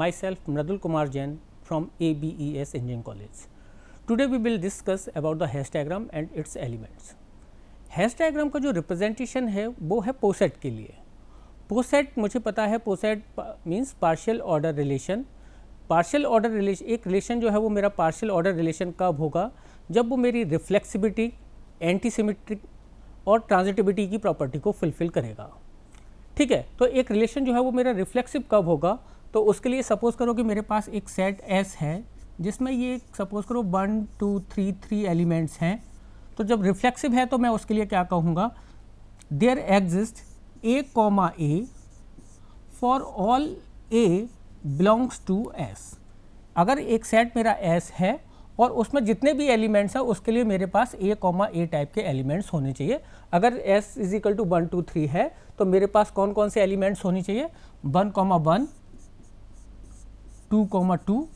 myself Mradul Kumar Jain from ABES Engineering College. Today we will discuss about the hash diagram and its elements. Hasse diagram का जो representation है वो है पोसेट के लिए पोसेट मुझे पता है poset means partial order relation partial order relation एक रिलेशन जो है वो मेरा पार्शियल ऑर्डर रिलेशन कब होगा जब वो मेरी रिफ्लेक्सिबिलिटी एंटीसीमेट्रिक और ट्रांजिटिविटी की प्रॉपर्टी को फुलफिल करेगा ठीक है तो एक रिलेशन जो है वो मेरा रिफ्लेक्सिव कब होगा तो उसके लिए सपोज़ करो कि मेरे पास एक सेट एस है जिसमें ये सपोज़ करो one two three three elements हैं तो जब रिफ्लेक्सिव है तो मैं उसके लिए क्या कहूँगा there exist a comma a for all a belongs to S अगर एक सेट मेरा एस है और उसमें जितने भी एलिमेंट्स हैं उसके लिए मेरे पास ए कॉमा ए टाइप के एलिमेंट्स होने चाहिए अगर S is equal to one two three है तो मेरे पास कौन कौन से एलिमेंट्स होने चाहिए one comma one two comma two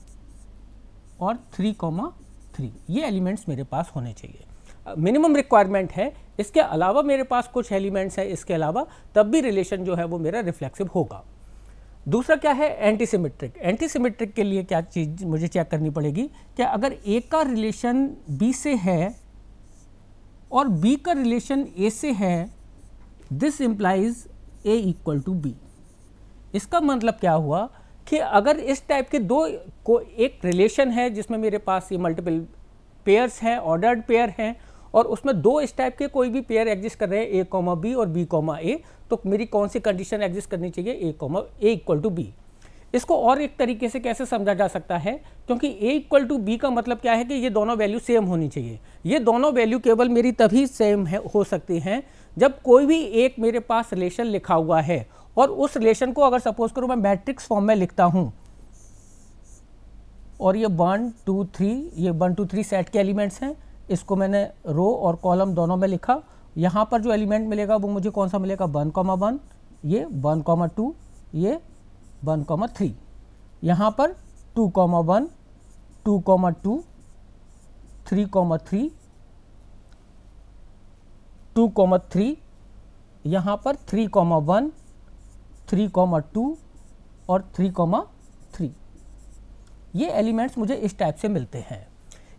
और थ्री कॉमा थ्री ये एलिमेंट्स मेरे पास होने चाहिए मिनिमम रिक्वायरमेंट है इसके अलावा मेरे पास कुछ एलिमेंट्स हैं इसके अलावा तब भी रिलेशन जो है वो मेरा रिफ्लेक्सिव होगा दूसरा क्या है एंटीसीमेट्रिक एंटीसीमेट्रिक के लिए क्या चीज़ मुझे चेक करनी पड़ेगी क्या अगर ए का रिलेशन बी से है और बी का रिलेशन ए से है this implies a equal to b इसका मतलब क्या हुआ कि अगर इस टाइप के दो को एक रिलेशन है जिसमें मेरे पास ये मल्टीपल पेयर्स हैं ऑर्डर्ड पेयर हैं और उसमें दो इस टाइप के कोई भी पेयर एग्जिस्ट कर रहे हैं ए कॉमा बी और बी कॉमा ए तो मेरी कौन सी कंडीशन एग्जिस्ट करनी चाहिए a comma a equal to b इसको और एक तरीके से कैसे समझा जा सकता है क्योंकि ए इक्वल टू बी का मतलब क्या है कि ये दोनों वैल्यू सेम होनी चाहिए ये दोनों वैल्यू केवल मेरी तभी सेम है हो सकती हैं जब कोई भी एक मेरे पास रिलेशन लिखा हुआ है और उस रिलेशन को अगर सपोज करो मैं मैट्रिक्स फॉर्म में लिखता हूँ और ये वन टू थ्री ये वन टू थ्री सेट के एलिमेंट्स हैं इसको मैंने रो और कॉलम दोनों में लिखा यहाँ पर जो एलिमेंट मिलेगा वो मुझे कौन सा मिलेगा वन कॉमा वन ये वन कॉमा टू ये वन कॉमा थ्री यहाँ पर two comma one two comma two three comma three two comma three यहाँ पर three comma one three comma two और थ्री कॉमा थ्री ये एलिमेंट्स मुझे इस टाइप से मिलते हैं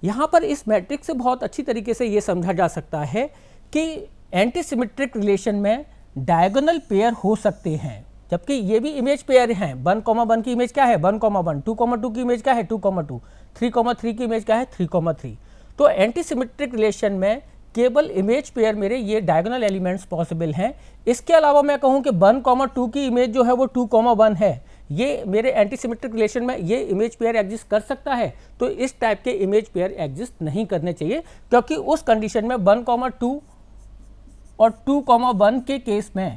यहाँ पर इस मैट्रिक्स से बहुत अच्छी तरीके से ये समझा जा सकता है कि एंटीसीमेट्रिक रिलेशन में डायगोनल पेयर हो सकते हैं जबकि ये भी इमेज पेयर हैं वन कॉमा वन की इमेज क्या है one comma one two comma two की इमेज क्या है two comma two three comma three की इमेज क्या है थ्री कॉमा थ्री तो एंटीसीमेट्रिक रिलेशन में केबल इमेज पेयर मेरे ये डायगोनल एलिमेंट्स पॉसिबल हैं इसके अलावा मैं कहूँ कि वन कॉमा टू की इमेज जो है वो टू कॉमा वन है ये मेरे एंटीसीमेट्रिक रिलेशन में ये इमेज पेयर एग्जिस्ट कर सकता है तो इस टाइप के इमेज पेयर एग्जिस्ट नहीं करने चाहिए क्योंकि उस कंडीशन में वन कॉमा टू और टू कॉमा वन के केस में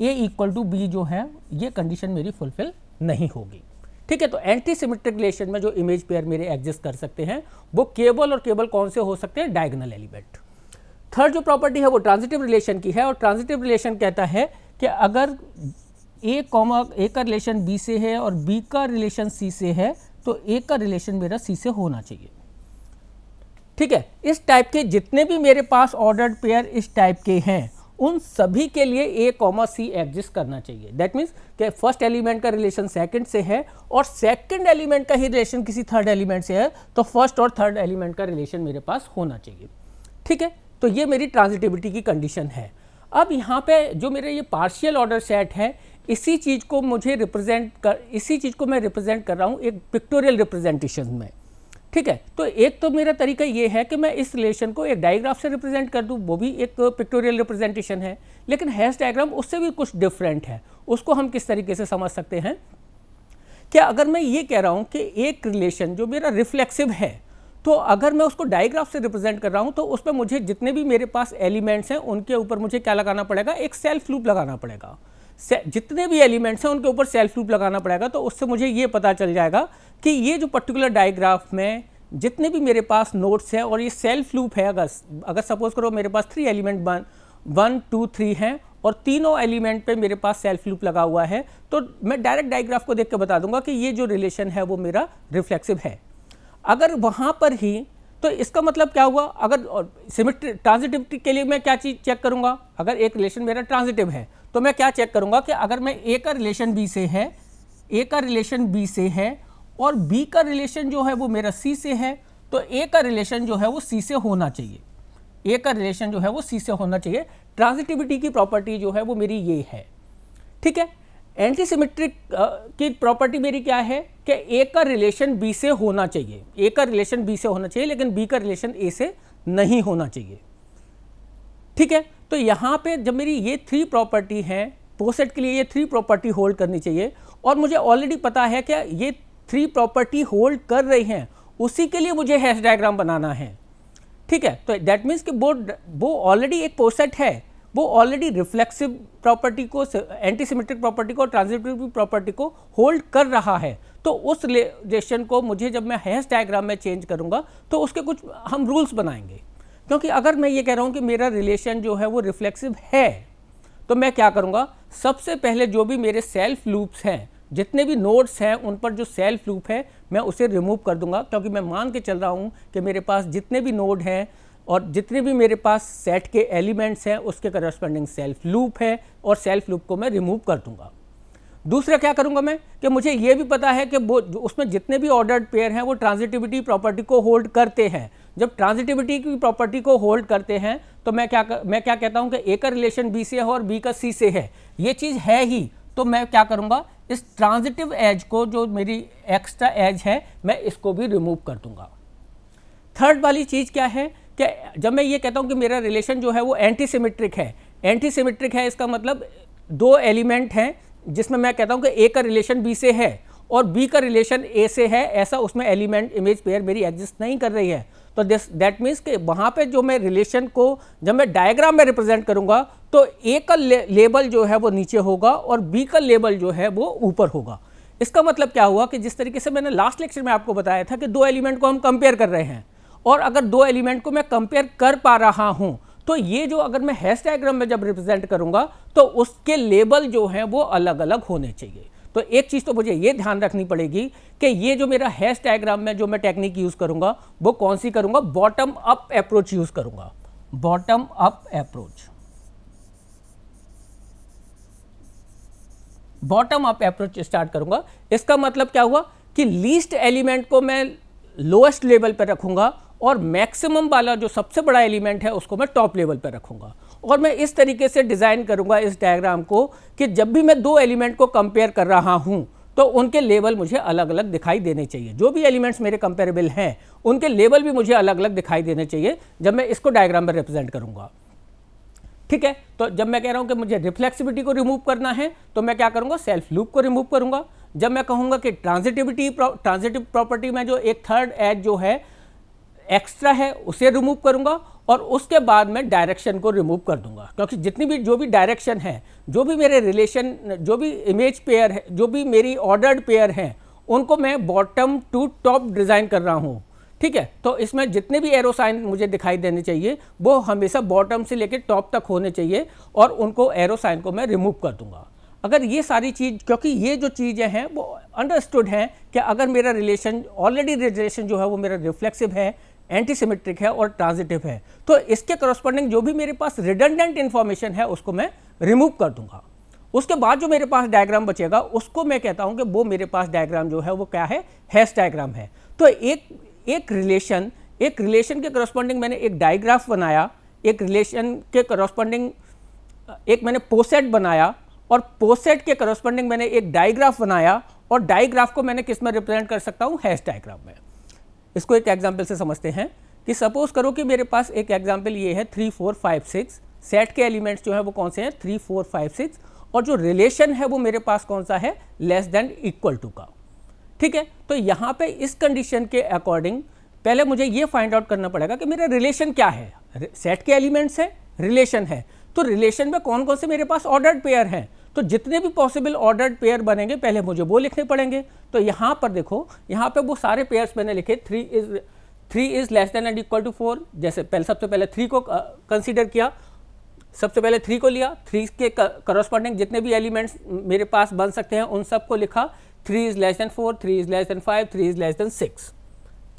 ए इक्वल टू बी जो है ये कंडीशन मेरी फुलफिल नहीं होगी ठीक है तो एंटी सिमेट्रिक रिलेशन में जो इमेज पेयर मेरे एग्जिस्ट कर सकते हैं वो केबल और केबल कौन से हो सकते हैं डायगनल एलिमेंट थर्ड जो प्रॉपर्टी है वो ट्रांजिटिव रिलेशन की है और ट्रांजिटिव रिलेशन कहता है कि अगर ए कॉमा ए का रिलेशन बी से है और बी का रिलेशन सी से है तो ए का रिलेशन मेरा सी से होना चाहिए ठीक है इस टाइप के जितने भी मेरे पास ऑर्डर्ड पेयर इस टाइप के हैं उन सभी के लिए ए कॉमा सी एग्जिस्ट करना चाहिए दैट मीन्स कि फर्स्ट एलिमेंट का रिलेशन सेकंड से है और सेकंड एलिमेंट का ही रिलेशन किसी थर्ड एलिमेंट से है तो फर्स्ट और थर्ड एलिमेंट का रिलेशन मेरे पास होना चाहिए ठीक है तो ये मेरी ट्रांजिटिविटी की कंडीशन है अब यहाँ पे जो मेरे ये पार्शियल ऑर्डर सेट है इसी चीज़ को मुझे रिप्रेजेंट कर इसी चीज़ को मैं रिप्रेजेंट कर रहा हूँ एक पिक्टोरियल रिप्रेजेंटेशन में ठीक है तो एक तो मेरा तरीका ये है कि मैं इस रिलेशन को एक डायग्राफ से रिप्रेजेंट कर दूँ वो भी एक पिक्टोरियल रिप्रेजेंटेशन है लेकिन हैश डायग्राम उससे भी कुछ डिफरेंट है उसको हम किस तरीके से समझ सकते हैं क्या अगर मैं ये कह रहा हूँ कि एक रिलेशन जो मेरा रिफ्लेक्सिव है तो अगर मैं उसको डायग्राफ से रिप्रेजेंट कर रहा हूँ तो उसमें मुझे जितने भी मेरे पास एलिमेंट्स हैं उनके ऊपर मुझे क्या लगाना पड़ेगा एक सेल्फ लूप लगाना पड़ेगा जितने भी एलिमेंट्स हैं उनके ऊपर सेल्फ लूप लगाना पड़ेगा तो उससे मुझे ये पता चल जाएगा कि ये जो पर्टिकुलर डायग्राफ में जितने भी मेरे पास नोट्स हैं और ये सेल्फ लूप है अगर अगर सपोज करो मेरे पास three element one one two three हैं और तीनों एलिमेंट पे मेरे पास सेल्फ लूप लगा हुआ है तो मैं डायरेक्ट डायग्राफ को देख के बता दूंगा कि ये जो रिलेशन है वो मेरा रिफ्लेक्सिव है अगर वहाँ पर ही तो इसका मतलब क्या हुआ अगर सिमिट्री ट्रांजिटिविटी के लिए मैं क्या चीज़ चेक करूँगा अगर एक रिलेशन मेरा ट्रांजिटिव है तो मैं क्या चेक करूंगा कि अगर मैं ए का रिलेशन बी से है ए का रिलेशन बी से है और बी का रिलेशन जो है वो मेरा सी से है तो ए का रिलेशन जो है वो सी से होना चाहिए ए का रिलेशन जो है वो सी से होना चाहिए ट्रांजिटिविटी की प्रॉपर्टी जो है वो मेरी ये है ठीक है एंटीसीमेट्रिक की प्रॉपर्टी मेरी क्या है कि ए का रिलेशन बी से होना चाहिए ए का रिलेशन बी से होना चाहिए लेकिन बी का रिलेशन ए से नहीं होना चाहिए ठीक है तो यहाँ पे जब मेरी ये थ्री प्रॉपर्टी हैं पोसेट तो के लिए ये थ्री प्रॉपर्टी होल्ड करनी चाहिए और मुझे ऑलरेडी पता है क्या ये थ्री प्रॉपर्टी होल्ड कर रही हैं उसी के लिए मुझे हैश डायग्राम बनाना है ठीक है तो दैट मीन्स कि वो वो ऑलरेडी एक पोसेट है वो ऑलरेडी रिफ्लेक्सिव प्रॉपर्टी को एंटीसीमेट्रिक प्रॉपर्टी को ट्रांजिटिव प्रॉपर्टी को होल्ड कर रहा है तो उस रिलेशन को मुझे जब मैं हैश डायग्राम में चेंज करूँगा तो उसके कुछ हम रूल्स बनाएंगे क्योंकि अगर मैं ये कह रहा हूँ कि मेरा रिलेशन जो है वो रिफ्लेक्सिव है तो मैं क्या करूँगा सबसे पहले जो भी मेरे सेल्फ लूप्स हैं जितने भी नोड्स हैं उन पर जो सेल्फ लूप है मैं उसे रिमूव कर दूंगा क्योंकि मैं मान के चल रहा हूँ कि मेरे पास जितने भी नोड हैं और जितने भी मेरे पास सेट के एलिमेंट्स हैं उसके करस्पॉन्डिंग सेल्फ लूप है और सेल्फ लूप को मैं रिमूव कर दूंगा दूसरा क्या करूंगा मैं कि मुझे ये भी पता है कि वो उसमें जितने भी ऑर्डर्ड पेयर हैं वो ट्रांजिटिविटी प्रॉपर्टी को होल्ड करते हैं जब ट्रांजिटिविटी की प्रॉपर्टी को होल्ड करते हैं तो मैं क्या मैं क्या कहता हूँ कि ए का रिलेशन बी से है और बी का सी से है ये चीज़ है ही तो मैं क्या करूँगा इस ट्रांजिटिव एज को जो मेरी एक्स्ट्रा एज है मैं इसको भी रिमूव कर दूँगा थर्ड वाली चीज़ क्या है कि जब मैं ये कहता हूँ कि मेरा रिलेशन जो है वो एंटीसीमेट्रिक है एंटीसीमेट्रिक है इसका मतलब दो एलिमेंट हैं जिसमें मैं कहता हूँ कि ए का रिलेशन बी से है और बी का रिलेशन ए से है ऐसा उसमें एलिमेंट इमेज पेयर मेरी एग्जिस्ट नहीं कर रही है तो दिस दैट मीन्स कि वहाँ पे जो मैं रिलेशन को जब मैं डायग्राम में रिप्रेजेंट करूँगा तो ए का ले, लेबल जो है वो नीचे होगा और बी का लेबल जो है वो ऊपर होगा इसका मतलब क्या हुआ कि जिस तरीके से मैंने लास्ट लेक्चर में आपको बताया था कि दो एलिमेंट को हम कंपेयर कर रहे हैं और अगर दो एलिमेंट को मैं कंपेयर कर पा रहा हूँ तो ये जो अगर मैं हैश डायग्राम में जब रिप्रेजेंट करूँगा तो उसके लेबल जो हैं वो अलग अलग होने चाहिए तो एक चीज़ तो मुझे ये ध्यान रखनी पड़ेगी कि ये जो मेरा हैश डायग्राम में जो मैं टेक्निक यूज़ करूँगा वो कौन सी करूँगा बॉटम अप अप्रोच यूज़ करूँगा bottom up approach bottom up approach start करूंगा इसका मतलब क्या हुआ कि लीस्ट एलिमेंट को मैं लोएस्ट लेवल पर रखूंगा और मैक्सिमम वाला जो सबसे बड़ा एलिमेंट है उसको मैं टॉप लेवल पर रखूंगा और मैं इस तरीके से डिज़ाइन करूँगा इस डायग्राम को कि जब भी मैं दो एलिमेंट को कंपेयर कर रहा हूँ तो उनके लेवल मुझे अलग अलग दिखाई देने चाहिए जो भी एलिमेंट्स मेरे कंपेरेबल हैं उनके लेवल भी मुझे अलग अलग दिखाई देने चाहिए जब मैं इसको डायग्राम में रिप्रेजेंट करूँगा ठीक है तो जब मैं कह रहा हूँ कि मुझे रिफ्लेक्सिबिलिटी को रिमूव करना है तो मैं क्या करूँगा सेल्फ लूप को रिमूव करूँगा जब मैं कहूँगा कि ट्रांजिटिविटी ट्रांजिटिव प्रॉपर्टी में जो एक थर्ड एज जो है एक्स्ट्रा है उसे रिमूव करूंगा और उसके बाद मैं डायरेक्शन को रिमूव कर दूंगा क्योंकि जितनी भी जो भी डायरेक्शन है जो भी मेरे रिलेशन जो भी इमेज पेयर है जो भी मेरी ऑर्डर्ड पेयर हैं उनको मैं बॉटम टू टॉप डिज़ाइन कर रहा हूँ ठीक है तो इसमें जितने भी एरो साइन मुझे दिखाई देने चाहिए वो हमेशा बॉटम से लेकर टॉप तक होने चाहिए और उनको एरो साइन को मैं रिमूव कर दूंगा अगर ये सारी चीज़ क्योंकि ये जो चीज़ें हैं वो अंडरस्टूड हैं कि अगर मेरा रिलेशन ऑलरेडी रिलेशन जो है वो मेरा रिफ्लेक्सिव है एंटीसीमेट्रिक है और ट्रांजिटिव है तो इसके करस्पॉन्डिंग जो भी मेरे पास रिडेंडेंट इन्फॉर्मेशन है उसको मैं रिमूव कर दूंगा उसके बाद जो मेरे पास डायग्राम बचेगा उसको मैं कहता हूँ कि वो मेरे पास डायग्राम जो है वो क्या है हैश डायग्राम है तो एक एक रिलेशन एक रिलेशन के करस्पॉन्डिंग मैंने एक डायग्राफ बनाया एक रिलेशन के करस्पॉन्डिंग एक मैंने पोसेट बनाया और पोसेट के करस्पॉन्डिंग मैंने एक डायग्राफ बनाया और डायग्राफ को मैंने किस में रिप्रेजेंट कर सकता हूँ हैश डायग्राम में इसको एक एग्जाम्पल से समझते हैं कि सपोज करो कि मेरे पास एक एग्जाम्पल ये है three four five six set के एलिमेंट्स जो है वो कौन से हैं थ्री फोर फाइव सिक्स और जो रिलेशन है वो मेरे पास कौन सा है लेस देन इक्वल टू का ठीक है तो यहाँ पे इस कंडीशन के अकॉर्डिंग पहले मुझे ये फाइंड आउट करना पड़ेगा कि मेरा रिलेशन क्या है सेट के एलिमेंट्स है रिलेशन है तो रिलेशन में कौन कौन से मेरे पास ऑर्डर्ड पेयर हैं तो जितने भी पॉसिबल ऑर्डर्ड पेयर बनेंगे पहले मुझे वो लिखने पड़ेंगे तो यहाँ पर देखो यहाँ पर वो सारे पेयर्स मैंने लिखे three is three is less than and equal to four जैसे पहले सबसे पहले थ्री को कंसिडर किया सबसे पहले थ्री को लिया थ्री के करस्पॉन्डिंग जितने भी एलिमेंट्स मेरे पास बन सकते हैं उन सबको लिखा three is less than four three is less than five three is less than six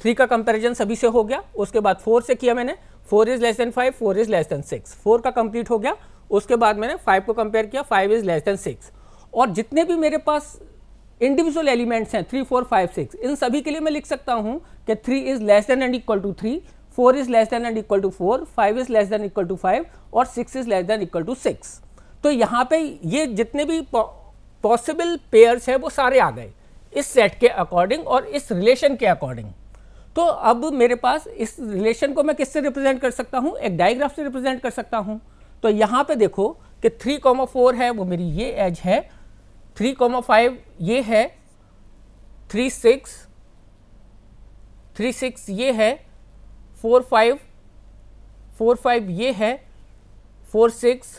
three का कंपेरिजन सभी से हो गया उसके बाद फोर से किया मैंने four is less than five four is less than six four का कंप्लीट हो गया उसके बाद मैंने फाइव को कंपेयर किया five is less than six और जितने भी मेरे पास इंडिविजुअल एलिमेंट्स हैं थ्री फोर फाइव सिक्स इन सभी के लिए मैं लिख सकता हूँ कि three is less than and equal to three four is less than and equal to four five is less than equal to five और six is less than equal to six तो यहाँ पे ये जितने भी पॉसिबल पेयर्स हैं वो सारे आ गए इस सेट के अकॉर्डिंग और इस रिलेशन के अकॉर्डिंग तो अब मेरे पास इस रिलेशन को मैं किससे रिप्रेजेंट कर सकता हूँ एक डायग्राफ से रिप्रेजेंट कर सकता हूँ तो यहाँ पे देखो कि थ्री कॉमा फोर है वो मेरी ये एज है थ्री कॉमा फाइव ये है थ्री सिक्स थ्री सिक्स ये है फोर फाइव फोर फाइव ये है फोर सिक्स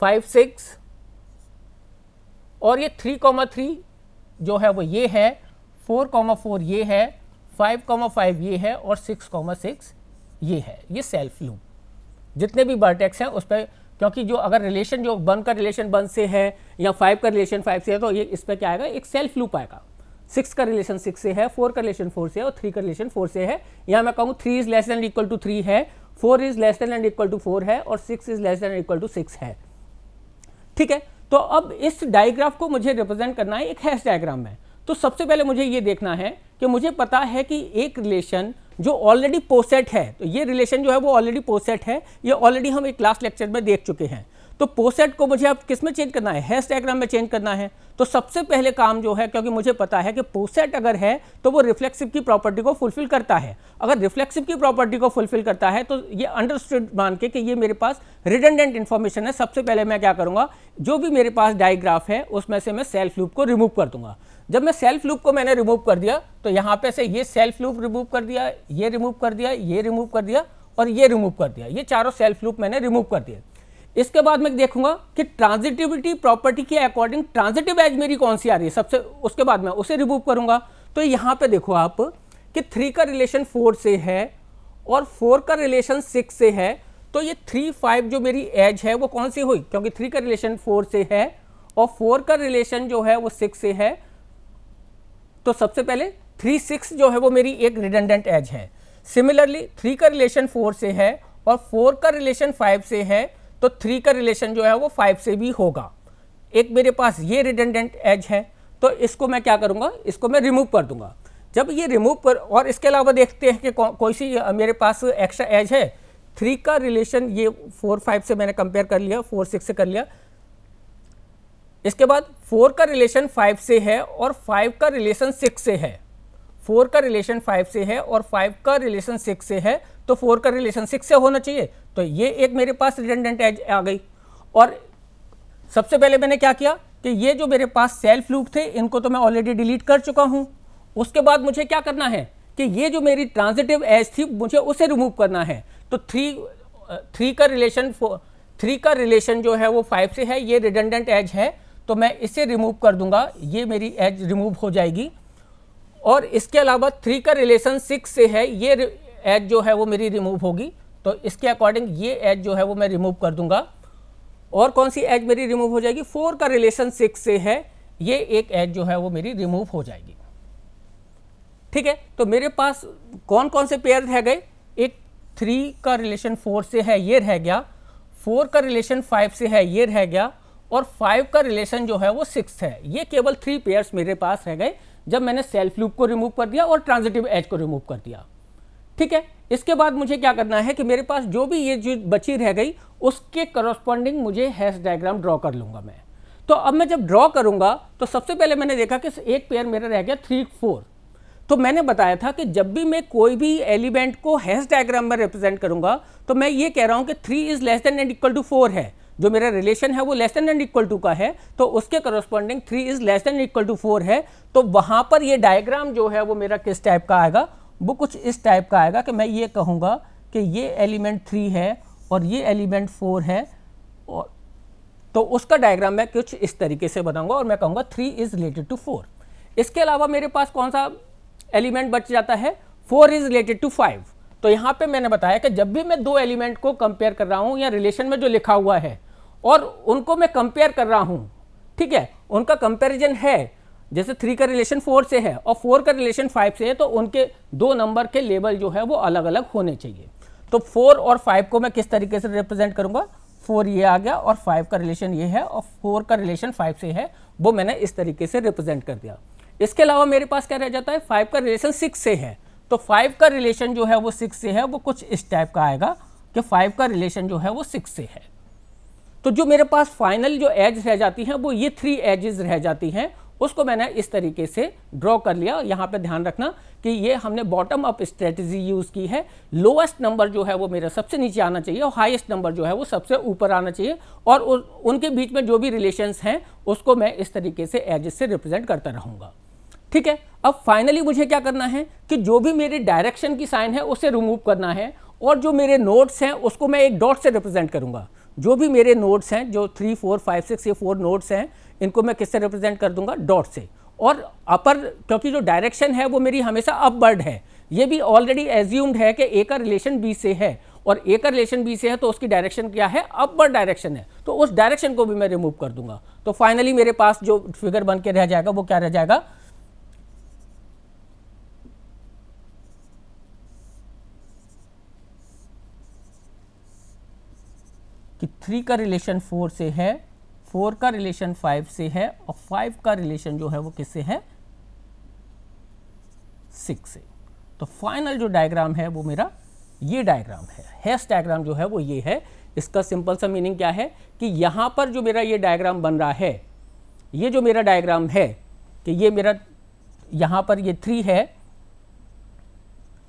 फाइव सिक्स और ये थ्री कॉमा थ्री जो है वो ये है फोर कॉमा फोर ये है फाइव कॉमा फाइव ये है और सिक्स कॉमा सिक्स ये है ये सेल्फ लूप जितने भी वर्टेक्स हैं उस पर क्योंकि जो अगर रिलेशन जो वन का रिलेशन वन से है या फाइव का रिलेशन फाइव से है तो ये इस पर क्या आएगा एक सेल्फ लूप आएगा सिक्स का रिलेशन सिक्स से है फोर का रिलेशन फोर से है और थ्री का रिलेशन फोर से है या मैं कहूँ three is less and equal to three है four is less and equal to four है और six is less and equal to six है ठीक है तो अब इस डायग्राफ को मुझे रिप्रेजेंट करना है एक हैश डायग्राम में तो सबसे पहले मुझे ये देखना है कि मुझे पता है कि एक रिलेशन जो ऑलरेडी पोसेट है तो ये रिलेशन जो है वो ऑलरेडी पोसेट है ये ऑलरेडी हम एक लास्ट लेक्चर में देख चुके हैं तो पोसेट को मुझे अब किस में चेंज करना है हैश डायग्राम में चेंज करना है तो सबसे पहले काम जो है क्योंकि मुझे पता है कि पोसेट अगर है तो वो रिफ्लेक्सिव की प्रॉपर्टी को फुलफिल करता है अगर रिफ्लेक्सिव की प्रॉपर्टी को फुलफिल करता है तो ये अंडरस्टूड मान के कि ये मेरे पास रिडेंडेंट इन्फॉर्मेशन है सबसे पहले मैं क्या करूँगा जो भी मेरे पास डायग्राफ है उसमें से मैं सेल्फ लूप को रिमूव कर दूंगा जब मैं सेल्फ लूप को मैंने रिमूव कर दिया तो यहाँ पे से ये सेल्फ लूप रिमूव कर दिया ये रिमूव कर दिया ये रिमूव कर दिया और ये रिमूव कर दिया ये चारों सेल्फ लूप मैंने रिमूव कर दिया इसके बाद मैं देखूंगा कि ट्रांजिटिविटी प्रॉपर्टी के अकॉर्डिंग ट्रांजिटिव एज मेरी कौन सी आ रही है सबसे उसके बाद मैं उसे रिमूव करूंगा तो यहाँ पे देखो आप कि थ्री का रिलेशन फोर से है और फोर का रिलेशन सिक्स से है तो ये थ्री फाइव जो मेरी एज है वो कौन सी हुई क्योंकि थ्री का रिलेशन फोर से है और फोर का रिलेशन जो है वो सिक्स से है तो सबसे पहले थ्री सिक्स जो है वो मेरी एक रिडेंडेंट एज है सिमिलरली थ्री का रिलेशन फोर से है और फोर का रिलेशन फाइव से है तो थ्री का रिलेशन जो है वो फाइव से भी होगा एक मेरे पास ये रिडेंडेंट एज है तो इसको मैं क्या करूँगा इसको मैं रिमूव कर दूंगा जब ये रिमूव कर और इसके अलावा देखते हैं कि को, कोई सी मेरे पास एक्स्ट्रा एज है थ्री का रिलेशन ये फोर फाइव से मैंने कंपेयर कर लिया फोर सिक्स से कर लिया इसके बाद फोर का रिलेशन फाइव से है और फाइव का रिलेशन सिक्स से है फोर का रिलेशन फाइव से है और फाइव का रिलेशन सिक्स से है तो फोर का रिलेशन सिक्स से होना चाहिए तो ये एक मेरे पास रिडेंडेंट एज आ गई और सबसे पहले मैंने क्या किया कि ये जो मेरे पास सेल्फ लूप थे इनको तो मैं ऑलरेडी डिलीट कर चुका हूँ उसके बाद मुझे क्या करना है कि ये जो मेरी ट्रांजिटिव एज थी मुझे उसे रिमूव करना है तो थ्री थ्री का रिलेशन थ्री का रिलेशन जो है वो फाइव से है ये रिडेंडेंट एज है तो मैं इसे रिमूव कर दूंगा ये मेरी एज रिमूव हो जाएगी और इसके अलावा थ्री का रिलेशन सिक्स से है ये एज जो है वो मेरी रिमूव होगी तो इसके अकॉर्डिंग ये एज जो है वो मैं रिमूव कर दूंगा और कौन सी एज मेरी रिमूव हो जाएगी फोर का रिलेशन सिक्स से है ये एक एज जो है वो मेरी रिमूव हो जाएगी ठीक है तो मेरे पास कौन कौन से पेयर रह गए एक थ्री का रिलेशन फोर से है ये रह गया फोर का रिलेशन फाइव से है ये रह गया और फाइव का रिलेशन जो है वो सिक्स है ये केवल थ्री पेयर्स मेरे पास रह गए जब मैंने सेल्फ लूप को रिमूव कर दिया और ट्रांजिटिव एज को रिमूव कर दिया ठीक है इसके बाद मुझे क्या करना है कि मेरे पास जो भी ये जो बची रह गई उसके करस्पॉन्डिंग मुझे हैश डायग्राम ड्रॉ कर लूंगा मैं तो अब मैं जब ड्रॉ करूंगा तो सबसे पहले मैंने देखा कि एक पेयर मेरा रह गया थ्री फोर तो मैंने बताया था कि जब भी मैं कोई भी एलिमेंट को हैश डायग्राम में रिप्रेजेंट करूंगा तो मैं ये कह रहा हूं कि three is less than and equal to four है जो मेरा रिलेशन है वो less than and equal to का है तो उसके corresponding three is less than equal to four है तो वहाँ पर ये डायग्राम जो है वो मेरा किस टाइप का आएगा वो कुछ इस टाइप का आएगा कि मैं ये कहूँगा कि ये एलिमेंट थ्री है और ये एलिमेंट फोर है और तो उसका डायग्राम मैं कुछ इस तरीके से बनाऊंगा और मैं कहूँगा three is related to four इसके अलावा मेरे पास कौन सा एलिमेंट बच जाता है four is related to five तो यहाँ पे मैंने बताया कि जब भी मैं दो एलिमेंट को कंपेयर कर रहा हूँ या रिलेशन में जो लिखा हुआ है और उनको मैं कंपेयर कर रहा हूँ ठीक है उनका कंपेरिजन है जैसे थ्री का रिलेशन फोर से है और फोर का रिलेशन फाइव से है तो उनके दो नंबर के लेबल जो है वो अलग अलग होने चाहिए तो फोर और फाइव को मैं किस तरीके से रिप्रेजेंट करूँगा फोर ये आ गया और फाइव का रिलेशन ये है और फोर का रिलेशन फाइव से है वो मैंने इस तरीके से रिप्रेजेंट कर दिया इसके अलावा मेरे पास क्या रह जाता है फाइव का रिलेशन सिक्स से है तो फाइव का रिलेशन जो है वो सिक्स से है वो कुछ इस टाइप का आएगा कि फाइव का रिलेशन जो है वो सिक्स से है तो जो मेरे पास फाइनल जो एज रह जाती हैं वो ये थ्री एजेस रह जाती हैं उसको मैंने इस तरीके से ड्रॉ कर लिया यहाँ पे ध्यान रखना कि ये हमने बॉटम अप स्ट्रेटजी यूज़ की है लोएस्ट नंबर जो है वो मेरा सबसे नीचे आना चाहिए और हाईएस्ट नंबर जो है वो सबसे ऊपर आना चाहिए और उनके बीच में जो भी रिलेशंस हैं उसको मैं इस तरीके से एजेस से रिप्रेजेंट करता रहूँगा ठीक है अब फाइनली मुझे क्या करना है कि जो भी मेरे डायरेक्शन की साइन है उसे रिमूव करना है और जो मेरे नोट्स हैं उसको मैं एक डॉट से रिप्रेजेंट करूँगा जो भी मेरे नोट्स हैं जो थ्री फोर फाइव सिक्स ये फोर नोट्स हैं इनको मैं किससे रिप्रेजेंट कर दूंगा डॉट से और अपर क्योंकि जो डायरेक्शन है वो मेरी हमेशा अपवर्ड है ये भी ऑलरेडी एज्यूम्ड है कि ए का रिलेशन बी से है और ए का रिलेशन बी से है तो उसकी डायरेक्शन क्या है अपवर्ड डायरेक्शन है तो उस डायरेक्शन को भी मैं रिमूव कर दूंगा तो फाइनली मेरे पास जो फिगर बन के रह जाएगा वो क्या रह जाएगा कि थ्री का रिलेशन फोर से है फोर का रिलेशन फाइव से है और फाइव का रिलेशन जो है वो किससे है सिक्स से तो फाइनल जो डायग्राम है वो मेरा ये डायग्राम है हेस डायग्राम जो है वो ये है इसका सिंपल सा मीनिंग क्या है कि यहाँ पर जो मेरा ये डायग्राम बन रहा है ये जो मेरा डायग्राम है कि ये मेरा यहाँ पर ये थ्री है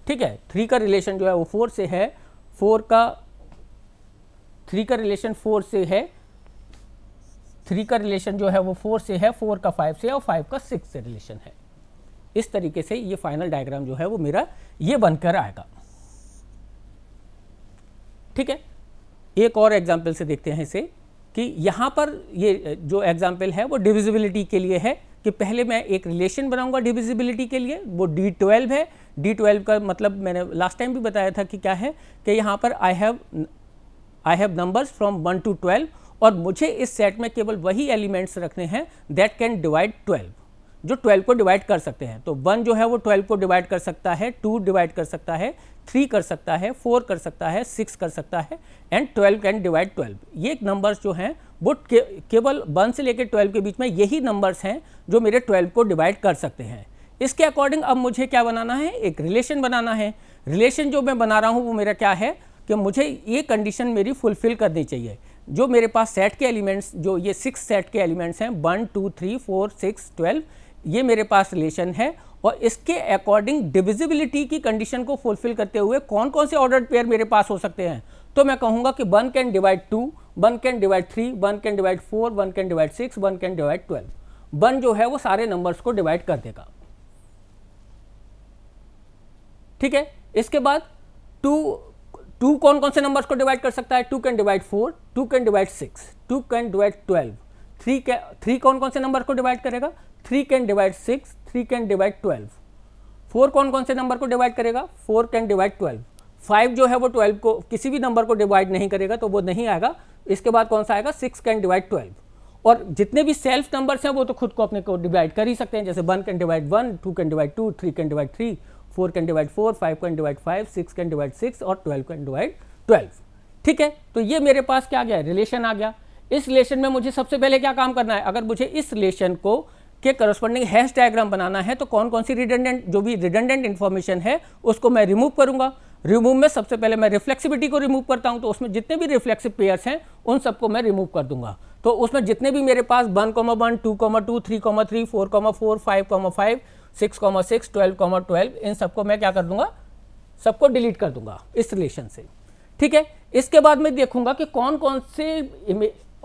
ठीक है थ्री का रिलेशन जो है वो फोर से है फोर का थ्री का रिलेशन फोर से है थ्री का रिलेशन जो है वो फोर से है फोर का फाइव से है और फाइव का सिक्स से रिलेशन है इस तरीके से ये फाइनल डायग्राम जो है वो मेरा ये बनकर आएगा ठीक है एक और एग्जाम्पल से देखते हैं इसे कि यहां पर ये जो एग्जाम्पल है वो डिविजिबिलिटी के लिए है कि पहले मैं एक रिलेशन बनाऊंगा डिविजिबिलिटी के लिए वो डी ट्वेल्व है डी ट्वेल्व का मतलब मैंने लास्ट टाइम भी बताया था कि क्या है कि यहां पर I have I have numbers from one two twelve और मुझे इस सेट में केवल वही एलिमेंट्स रखने हैं दैट कैन डिवाइड ट्वेल्व जो ट्वेल्व को डिवाइड कर सकते हैं तो वन जो है वो ट्वेल्व को डिवाइड कर सकता है टू डिवाइड कर सकता है थ्री कर सकता है फोर कर सकता है सिक्स कर सकता है and twelve can divide twelve ये नंबर्स जो हैं वो के, केवल वन से लेकर ट्वेल्व के बीच में यही नंबर्स हैं जो मेरे ट्वेल्व को डिवाइड कर सकते हैं इसके अकॉर्डिंग अब मुझे क्या बनाना है एक रिलेशन बनाना है रिलेशन जो मैं बना रहा हूँ वो मेरा क्या है कि मुझे ये कंडीशन मेरी फुलफ़िल करनी चाहिए जो मेरे पास सेट के एलिमेंट्स जो ये सिक्स सेट के एलिमेंट्स हैं one two three four six twelve ये मेरे पास रिलेशन है और इसके अकॉर्डिंग डिविजिबिलिटी की कंडीशन को फुलफ़िल करते हुए कौन कौन से ऑर्डर पेयर मेरे पास हो सकते हैं तो मैं कहूँगा कि one can divide two one can divide three one can divide four one can divide six one can divide twelve one जो है वो सारे नंबर्स को डिवाइड कर देगा ठीक है इसके बाद टू टू कौन कौन से नंबर्स को डिवाइड कर सकता है two can divide four two can divide six two can divide twelve three three कौन कौन से नंबर को डिवाइड करेगा three can divide six three can divide twelve four कौन कौन से नंबर को डिवाइड करेगा four can divide twelve five जो है वो ट्वेल्व को किसी भी नंबर को डिवाइड नहीं करेगा तो वो नहीं आएगा इसके बाद कौन सा आएगा सिक्स कैन डिवाइड ट्वेल्व और जितने भी सेल्फ नंबर्स हैं वो तो खुद को अपने को डिवाइड कर ही सकते हैं जैसे one can divide one two can divide two three can divide three four can divide four five can divide five six can divide six और ट्वेल्व कैन डिवाइड ट्वेल्व ठीक है तो ये मेरे पास क्या गया रिलेशन आ गया इस रिलेशन में मुझे सबसे पहले क्या काम करना है अगर मुझे इस रिलेशन को के करस्पॉन्डिंग हैश डायग्राम बनाना है तो कौन कौन सी रिडेंडेंट जो भी रिडेंडेंट इन्फॉर्मेशन है उसको मैं रिमूव करूंगा रिमूव में सबसे पहले मैं रिफ्लेक्सिबिलिटी को रिमूव करता हूं तो उसमें जितने भी रिफ्लेक्सिव पेयर्स हैं उन सबको मैं रिमूव कर दूंगा तो उसमें जितने भी मेरे पास one comma one two comma two three comma three four comma four five comma five six comma six twelve comma twelve इन सबको मैं क्या कर दूंगा सबको डिलीट कर दूंगा इस रिलेशन से ठीक है इसके बाद मैं देखूंगा कि कौन कौन से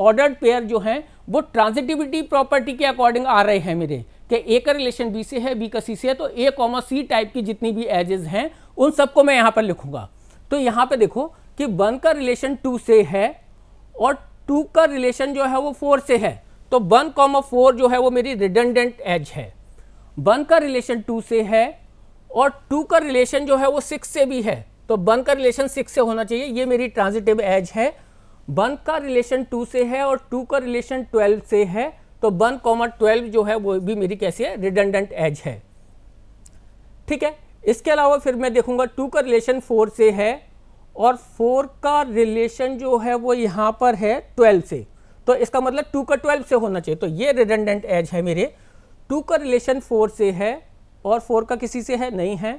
ऑर्डर्ड पेयर जो हैं वो ट्रांजिटिविटी प्रॉपर्टी के अकॉर्डिंग आ रहे हैं मेरे कि ए का रिलेशन बी से है बी का सी से है तो ए कॉमा सी टाइप की जितनी भी एजेस हैं उन सबको मैं यहाँ पर लिखूंगा तो यहाँ पर देखो कि वन का रिलेशन टू से है और टू का रिलेशन जो है वो फोर से है तो वन कॉमा फोर जो है वो मेरी रिडेंडेंट एज है वन का रिलेशन टू से है और टू का रिलेशन जो है वो सिक्स से भी है तो वन का रिलेशन सिक्स से होना चाहिए ये मेरी ट्रांजिटिव एज है वन का रिलेशन टू से है और टू का रिलेशन ट्वेल्व से है तो वन कॉमा ट्वेल्व जो है वो भी मेरी कैसी है रिडेंडेंट एज है ठीक है इसके अलावा फिर मैं देखूंगा टू का रिलेशन फोर से है और फोर का रिलेशन जो है वो यहाँ पर है ट्वेल्व से तो इसका मतलब टू का ट्वेल्व से होना चाहिए तो ये रिडेंडेंट एज है मेरे टू का रिलेशन फोर से है और फोर का किसी से है नहीं है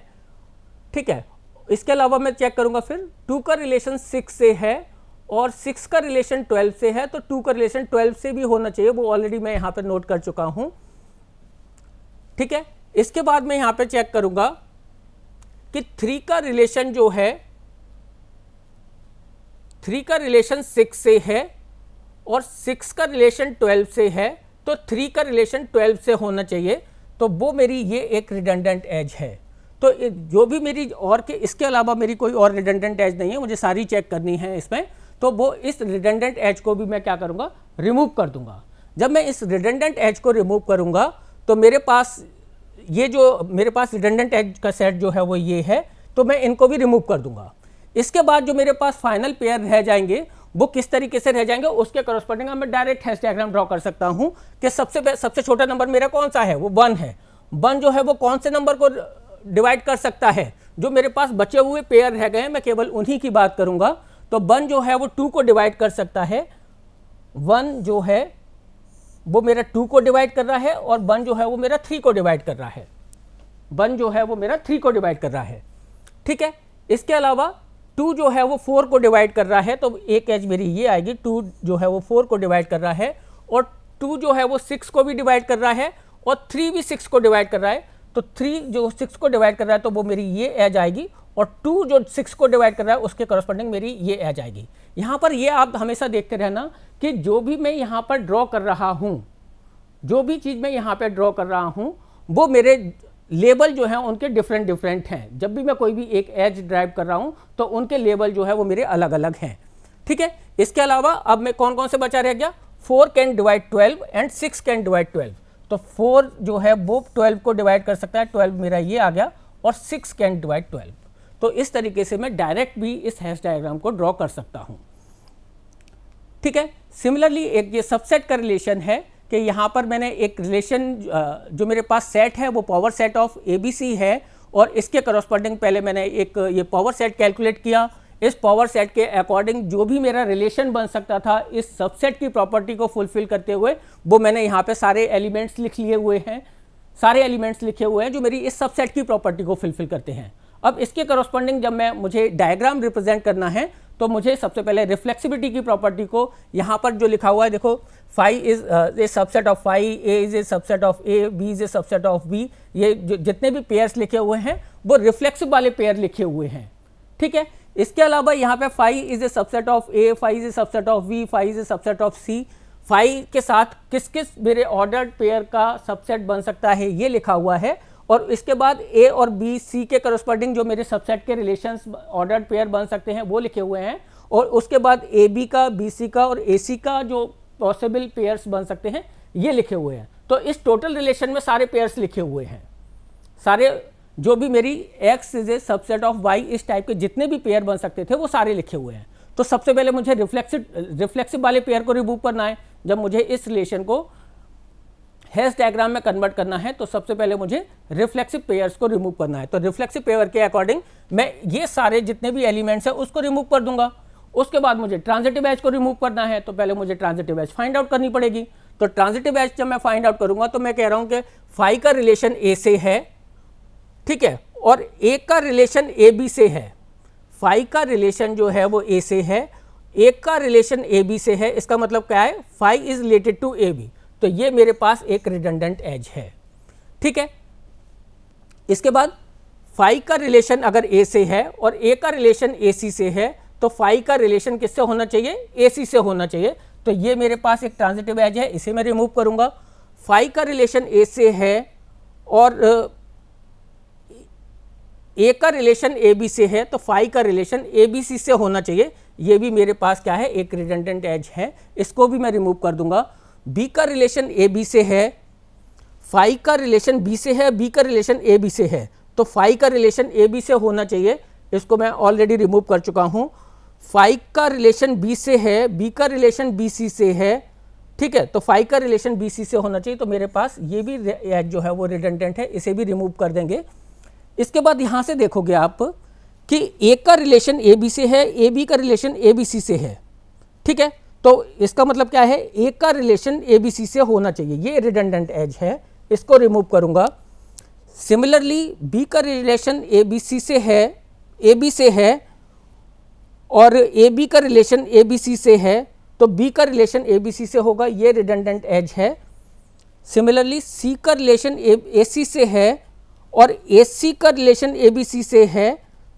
ठीक है इसके अलावा मैं चेक करूंगा फिर टू का रिलेशन सिक्स से है और सिक्स का रिलेशन ट्वेल्व से है तो टू का रिलेशन ट्वेल्व से भी होना चाहिए वो ऑलरेडी मैं यहां पर नोट कर चुका हूं ठीक है इसके बाद मैं यहां पर चेक करूंगा कि थ्री का रिलेशन जो है थ्री का रिलेशन सिक्स से है और सिक्स का रिलेशन ट्वेल्व से है तो थ्री का रिलेशन ट्वेल्व से होना चाहिए तो वो मेरी ये एक रिडेंडेंट एज है तो जो भी मेरी और के इसके अलावा मेरी कोई और रिडेंडेंट एज नहीं है मुझे सारी चेक करनी है इसमें तो वो इस रिडेंडेंट एज को भी मैं क्या करूँगा रिमूव कर दूंगा जब मैं इस रिडेंडेंट एज को रिमूव करूँगा तो मेरे पास ये जो मेरे पास रिडेंडेंट एज का सेट जो है वो ये है तो मैं इनको भी रिमूव कर दूंगा इसके बाद जो मेरे पास फाइनल पेयर रह जाएंगे वो किस तरीके से रह जाएंगे उसके करस्पॉन्डिंग मैं डायरेक्ट हैश डायग्राम ड्रॉ कर सकता हूँ कि सबसे सबसे छोटा नंबर मेरा कौन सा है वो वन है वन जो है वो कौन से नंबर को डिवाइड कर सकता है जो मेरे पास बचे हुए पेयर रह गए मैं केवल उन्हीं की बात करूंगा तो वन जो है वो टू को डिवाइड कर सकता है वन जो है वो मेरा टू को डिवाइड कर रहा है और वन जो है वो मेरा थ्री को डिवाइड कर रहा है वन जो है वो मेरा थ्री को डिवाइड कर रहा है ठीक है इसके अलावा टू जो है वो फोर को डिवाइड कर रहा है तो एक एज मेरी ये आएगी टू जो है वो फोर को डिवाइड कर रहा है और टू जो है वो सिक्स को भी डिवाइड कर रहा है और थ्री भी सिक्स को डिवाइड कर रहा है तो थ्री जो सिक्स को डिवाइड कर रहा है तो वो मेरी ये एज आएगी और टू जो सिक्स को डिवाइड कर रहा है उसके करस्पॉन्डिंग मेरी ये एज आएगी यहाँ पर ये आप हमेशा देखते रहना कि जो भी मैं यहाँ पर ड्रॉ कर रहा हूँ जो भी चीज़ मैं यहाँ पर ड्रॉ कर रहा हूँ वो मेरे लेबल जो है उनके डिफरेंट डिफरेंट हैं जब भी मैं कोई भी एक एज ड्राइव कर रहा हूँ तो उनके लेबल जो है वो मेरे अलग अलग हैं ठीक है इसके अलावा अब मैं कौन कौन से बचा रह गया four can divide twelve and six can divide twelve तो फोर जो है वो ट्वेल्व को डिवाइड कर सकता है ट्वेल्व मेरा ये आ गया और सिक्स कैन डिवाइड ट्वेल्व तो इस तरीके से मैं डायरेक्ट भी इस हैश डायग्राम को ड्रॉ कर सकता हूँ ठीक है सिमिलरली एक ये सबसेट का रिलेशन है कि यहाँ पर मैंने एक रिलेशन जो मेरे पास सेट है वो power set of A B C है और इसके करस्पॉन्डिंग पहले मैंने एक ये पावर सेट कैलकुलेट किया इस पावर सेट के अकॉर्डिंग जो भी मेरा रिलेशन बन सकता था इस सबसेट की प्रॉपर्टी को फुलफिल करते हुए वो मैंने यहाँ पे सारे एलिमेंट्स लिख लिए हुए हैं सारे एलिमेंट्स लिखे हुए हैं जो मेरी इस सबसेट की प्रॉपर्टी को फुलफिल करते हैं अब इसके करस्पॉन्डिंग जब मैं मुझे डायग्राम रिप्रेजेंट करना है तो मुझे सबसे पहले रिफ्लेक्सिबिलिटी की प्रॉपर्टी को यहाँ पर जो लिखा हुआ है देखो five is a subset of five A is a subset of A B is a subset of B ये ये जितने भी पेयर्स लिखे हुए हैं वो रिफ्लेक्सिव वाले पेयर लिखे हुए हैं ठीक है इसके अलावा यहाँ पे five is a subset of A five is a subset of B five is a subset of C five के साथ किस किस मेरे ऑर्डर्ड पेयर का सबसेट बन सकता है ये लिखा हुआ है और इसके बाद ए और बी सी के करस्पॉन्डिंग जो मेरे सबसेट के रिलेशन ऑर्डर्ड पेयर बन सकते हैं वो लिखे हुए हैं और उसके बाद ए बी का बी सी का और ए सी का जो पॉसिबल पेयर्स बन सकते हैं ये लिखे हुए हैं तो इस टोटल रिलेशन में सारे पेयर्स लिखे हुए हैं सारे जो भी मेरी X is a subset of Y इस टाइप के जितने भी पेयर बन सकते थे वो सारे लिखे हुए हैं तो सबसे पहले मुझे रिफ्लेक्सिव रिफ्लेक्सिव वाले पेयर को रिमूव करना है जब मुझे इस रिलेशन को हेस डायग्राम में कन्वर्ट करना है तो सबसे पहले मुझे रिफ्लेक्सिव पेयर्स को रिमूव करना है तो रिफ्लेक्सिव पेयर के अकॉर्डिंग मैं ये सारे जितने भी एलिमेंट्स हैं उसको रिमूव कर दूंगा उसके बाद मुझे ट्रांजिटिव एच को रिमूव करना है तो पहले मुझे ट्रांजिटिव एच फाइंड आउट करनी पड़ेगी तो ट्रांजिटिव एच जब मैं फाइंड आउट करूंगा तो मैं कह रहा हूं कि फाइव का रिलेशन ए से है ठीक है और एक का रिलेशन ए बी से है फाइव का रिलेशन जो है वो ए से है एक का रिलेशन ए बी से है इसका मतलब क्या है five is related to A B तो ये मेरे पास एक रिडंडेंट एज है ठीक है इसके बाद फाइव का रिलेशन अगर ए से है और ए का रिलेशन ए सी से है तो फाई का रिलेशन किससे होना चाहिए ए से होना चाहिए तो ये मेरे पास एक ट्रांजिटिव एज है इसे मैं रिमूव करूंगा फाई का रिलेशन ए से है और ए का रिलेशन ए बी से है तो फाई का रिलेशन ए बी सी से होना चाहिए ये भी मेरे पास क्या है एक रिडेंडेंट एज है इसको भी मैं रिमूव कर दूंगा बी का रिलेशन ए बी से है फाई का रिलेशन बी से है बी का रिलेशन ए बी से है तो फाई का रिलेशन ए बी से होना चाहिए इसको मैं ऑलरेडी रिमूव कर चुका हूँ फाइव का रिलेशन बी से है बी का रिलेशन बी सी से है ठीक है तो फाइव का रिलेशन बी सी से होना चाहिए तो मेरे पास ये भी जो है वो रिडेंडेंट है इसे भी रिमूव कर देंगे इसके बाद यहाँ से देखोगे आप कि ए का रिलेशन ए बी से है ए बी का रिलेशन ए बी सी से है ठीक है तो इसका मतलब क्या है ए का रिलेशन ए बी सी से होना चाहिए ये रिडेंडेंट एज है इसको रिमूव करूँगा सिमिलरली बी का रिलेशन ए बी सी से है ए बी से है और ए बी का रिलेशन ए बी सी से है तो बी का रिलेशन ए बी सी से होगा ये रिडेंडेंट एज है सिमिलरली सी का रिलेशन ए सी से है और ए सी का रिलेशन ए बी सी से है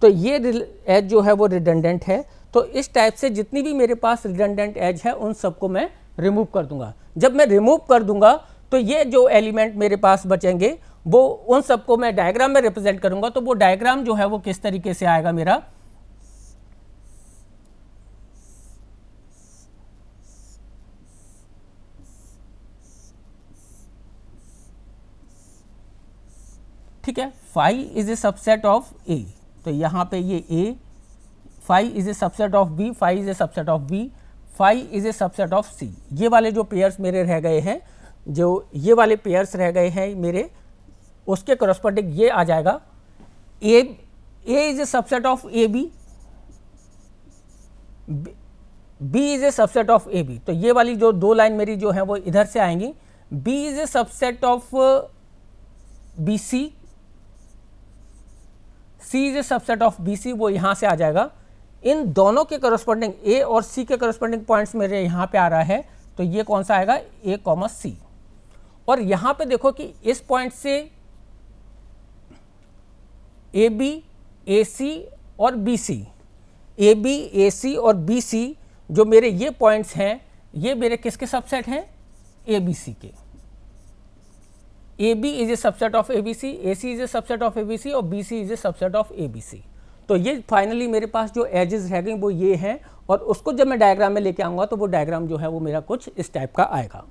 तो ये एज जो है वो रिडेंडेंट है तो इस टाइप से जितनी भी मेरे पास रिडेंडेंट एज है उन सबको मैं रिमूव कर दूंगा जब मैं रिमूव कर दूंगा तो ये जो एलिमेंट मेरे पास बचेंगे वो उन सबको मैं डायग्राम में रिप्रेजेंट करूंगा तो वो डायग्राम जो है वो किस तरीके से आएगा मेरा ठीक है five is a subset of A तो यहाँ पे ये A five is a subset of B five is a subset of B five is a subset of C ये वाले जो पेयर्स मेरे रह गए हैं जो ये वाले पेयर्स रह गए हैं मेरे उसके करस्पॉन्डिंग ये आ जाएगा A A is a subset of A B B is a subset of A B तो ये वाली जो दो लाइन मेरी जो है वो इधर से आएंगी B is a subset of B C C is a subset of B C वो यहाँ से आ जाएगा इन दोनों के करस्पॉन्डिंग ए और सी के करस्पॉन्डिंग पॉइंट्स मेरे यहाँ पे आ रहा है तो ये कौन सा आएगा ए कॉमस सी और यहाँ पे देखो कि इस पॉइंट से ए बी ए सी और बी सी ए बी ए सी और बी सी जो मेरे ये पॉइंट्स हैं ये मेरे किसके सबसेट हैं ए बी सी के A B C A C is a subset of A B C और a subset of A B C तो ये फाइनली मेरे पास जो एजेस रह गई वो ये हैं और उसको जब मैं डायग्राम में लेके आऊंगा तो वो डायग्राम जो है वो मेरा कुछ इस टाइप का आएगा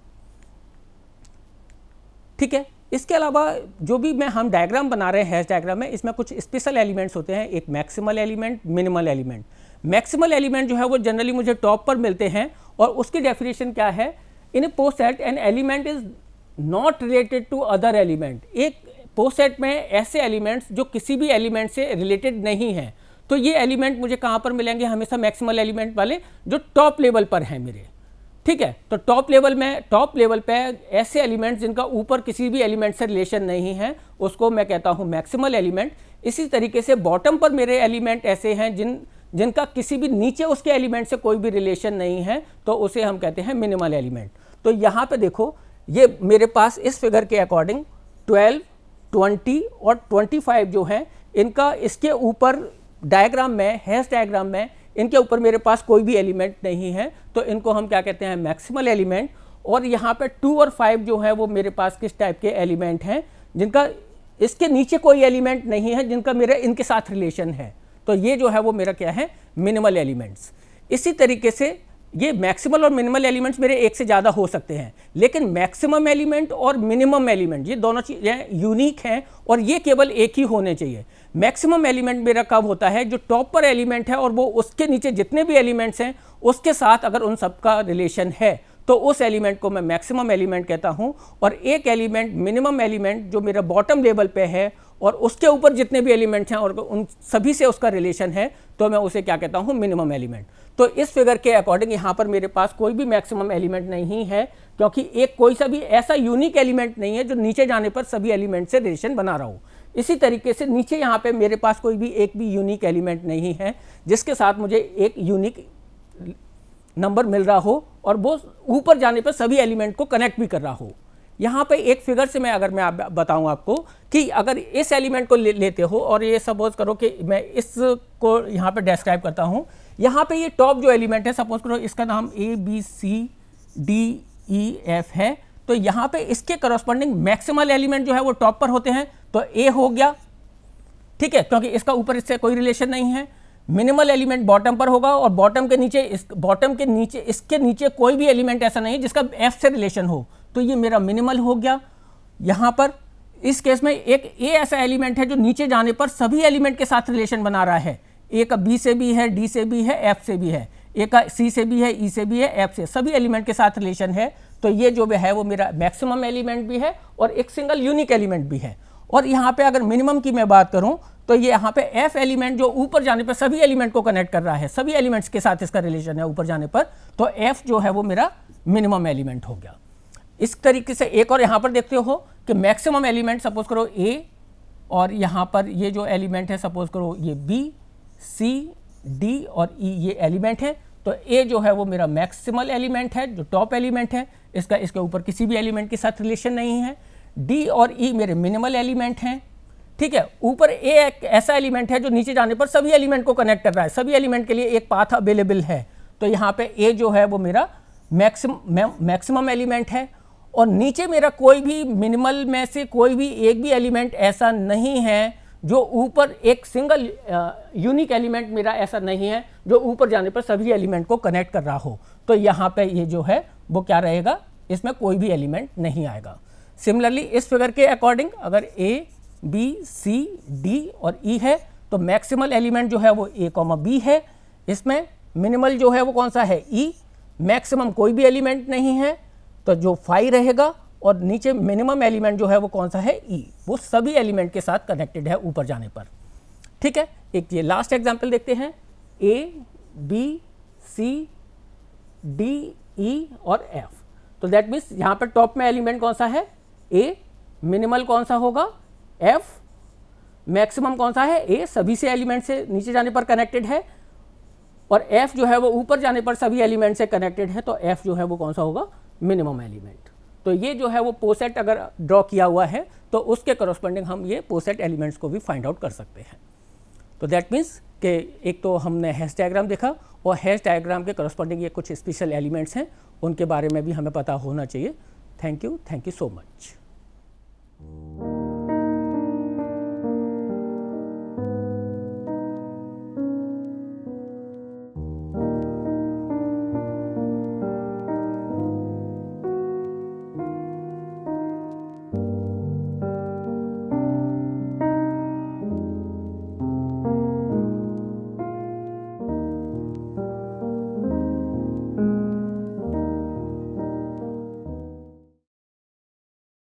ठीक है इसके अलावा जो भी मैं हम डायग्राम बना रहे हैं हैश डायग्राम में इसमें कुछ स्पेशल एलिमेंट्स होते हैं एक maximal element minimal element maximal element जो है वो जनरली मुझे टॉप पर मिलते हैं और उसकी डेफिनेशन क्या है in a poset an element is not related to other element एक पोसेट में ऐसे एलिमेंट्स जो किसी भी एलिमेंट से रिलेटेड नहीं है तो ये एलिमेंट मुझे कहाँ पर मिलेंगे हमेशा मैक्सिमल एलिमेंट वाले जो टॉप लेवल पर हैं मेरे ठीक है तो टॉप लेवल में टॉप लेवल पे ऐसे एलिमेंट्स जिनका ऊपर किसी भी एलिमेंट से रिलेशन नहीं है उसको मैं कहता हूँ मैक्सिमल एलिमेंट इसी तरीके से बॉटम पर मेरे एलिमेंट ऐसे हैं जिन जिनका किसी भी नीचे उसके एलिमेंट से कोई भी रिलेशन नहीं है तो उसे हम कहते हैं मिनिमल एलिमेंट तो यहाँ पर देखो ये मेरे पास इस फिगर के अकॉर्डिंग 12, 20 और 25 जो हैं इनका इसके ऊपर डायग्राम में हैंस डायग्राम में इनके ऊपर मेरे पास कोई भी एलिमेंट नहीं है तो इनको हम क्या कहते हैं मैक्सिमल एलिमेंट और यहाँ पे टू और फाइव जो है वो मेरे पास किस टाइप के एलिमेंट हैं जिनका इसके नीचे कोई एलिमेंट नहीं है जिनका मेरा इनके साथ रिलेशन है तो ये जो है वो मेरा क्या है मिनिमल एलिमेंट्स इसी तरीके से ये मैक्सिमल और मिनिमल एलिमेंट्स मेरे एक से ज़्यादा हो सकते हैं लेकिन मैक्सिमम एलिमेंट और मिनिमम एलिमेंट ये दोनों चीज़ें यूनिक हैं और ये केवल एक ही होने चाहिए मैक्सिमम एलिमेंट मेरा कब होता है जो टॉप पर एलिमेंट है और वो उसके नीचे जितने भी एलिमेंट्स हैं उसके साथ अगर उन सब का रिलेशन है तो उस एलिमेंट को मैं मैक्सिमम एलिमेंट कहता हूँ और एक एलिमेंट मिनिमम एलिमेंट जो मेरा बॉटम लेवल पर है और उसके ऊपर जितने भी एलिमेंट्स हैं और उन सभी से उसका रिलेशन है तो मैं उसे क्या कहता हूँ मिनिमम एलिमेंट तो इस फिगर के अकॉर्डिंग यहाँ पर मेरे पास कोई भी मैक्सिमम एलिमेंट नहीं है क्योंकि एक कोई सा भी ऐसा यूनिक एलिमेंट नहीं है जो नीचे जाने पर सभी एलिमेंट से रिलेशन बना रहा हो इसी तरीके से नीचे यहाँ पर मेरे पास कोई भी एक भी यूनिक एलिमेंट नहीं है जिसके साथ मुझे एक यूनिक नंबर मिल रहा हो और वो ऊपर जाने पर सभी एलिमेंट को कनेक्ट भी कर रहा हो यहाँ पे एक फिगर से मैं अगर मैं आप बताऊँ आपको कि अगर इस एलिमेंट को ले, लेते हो और ये सपोज करो कि मैं इसको यहाँ पे डिस्क्राइब करता हूँ यहाँ पे ये टॉप जो एलिमेंट है सपोज करो इसका नाम A B C D E F है तो यहाँ पे इसके करस्पॉन्डिंग मैक्सिमल एलिमेंट जो है वो टॉप पर होते हैं तो ए हो गया ठीक है क्योंकि इसका ऊपर इससे कोई रिलेशन नहीं है मिनिमल एलिमेंट बॉटम पर होगा और बॉटम के नीचे इस बॉटम के नीचे इसके नीचे कोई भी एलिमेंट ऐसा नहीं है जिसका एफ से रिलेशन हो तो ये मेरा मिनिमल हो गया यहाँ पर इस केस में एक ए ऐसा एलिमेंट है जो नीचे जाने पर सभी एलिमेंट के साथ रिलेशन बना रहा है ए का बी से भी है डी से भी है एफ से भी है ए का सी से भी है ई e से भी है एफ से सभी एलिमेंट के साथ रिलेशन है तो ये जो है वो मेरा मैक्सिमम एलिमेंट भी है और एक सिंगल यूनिक एलिमेंट भी है और यहाँ पे अगर मिनिमम की मैं बात करूँ तो ये यहाँ पे एफ एलिमेंट जो ऊपर जाने पर सभी एलिमेंट को कनेक्ट कर रहा है सभी एलिमेंट्स के साथ इसका रिलेशन है ऊपर जाने पर तो एफ जो है वो मेरा मिनिमम एलिमेंट हो गया इस तरीके से एक और यहाँ पर देखते हो कि मैक्सिमम एलिमेंट सपोज करो ए और यहाँ पर ये जो एलिमेंट है सपोज करो ये बी सी डी और ई e, ये एलिमेंट है तो ए जो है वो मेरा मैक्सिमल एलिमेंट है जो टॉप एलिमेंट है इसका इसके ऊपर किसी भी एलिमेंट के साथ रिलेशन नहीं है डी और ई e मेरे मिनिमल एलिमेंट हैं ठीक है ऊपर ए एक ऐसा एलिमेंट है जो नीचे जाने पर सभी एलिमेंट को कनेक्ट कर रहा है सभी एलिमेंट के लिए एक पाथ अवेलेबल है तो यहाँ पे ए जो है वो मेरा मैक्सिम मैक्सिमम एलिमेंट है और नीचे मेरा कोई भी मिनिमल में से कोई भी एक भी एलिमेंट ऐसा नहीं है जो ऊपर एक सिंगल यूनिक एलिमेंट मेरा ऐसा नहीं है जो ऊपर जाने पर सभी एलिमेंट को कनेक्ट कर रहा हो तो यहाँ पे ये जो है वो क्या रहेगा इसमें कोई भी एलिमेंट नहीं आएगा सिमिलरली इस फिगर के अकॉर्डिंग अगर ए बी सी डी और ई e है तो मैक्सिमल एलिमेंट जो है वो ए कॉमा बी है इसमें मिनिमल जो है वो कौन सा है ई e, मैक्सिमम कोई भी एलिमेंट नहीं है तो जो फाई रहेगा और नीचे मिनिमम एलिमेंट जो है वो कौन सा है ई e. वो सभी एलिमेंट के साथ कनेक्टेड है ऊपर जाने पर ठीक है एक ये लास्ट एग्जाम्पल देखते हैं ए बी सी डी ई और एफ तो दैट मीन्स यहाँ पर टॉप में एलिमेंट कौन सा है ए मिनिमल कौन सा होगा एफ मैक्सिमम कौन सा है ए सभी से एलिमेंट से नीचे जाने पर कनेक्टेड है और एफ जो है वो ऊपर जाने पर सभी एलिमेंट से कनेक्टेड है तो एफ जो है वो कौन सा होगा मिनिमम एलिमेंट तो ये जो है वो पोसेट अगर ड्रॉ किया हुआ है तो उसके करस्पॉन्डिंग हम ये पोसेट एलिमेंट्स को भी फाइंड आउट कर सकते हैं तो दैट मीन्स के एक तो हमने हैश डायग्राम देखा और हैश डायग्राम के करोस्पॉन्डिंग ये कुछ स्पेशल एलिमेंट्स हैं उनके बारे में भी हमें पता होना चाहिए thank you thank you so much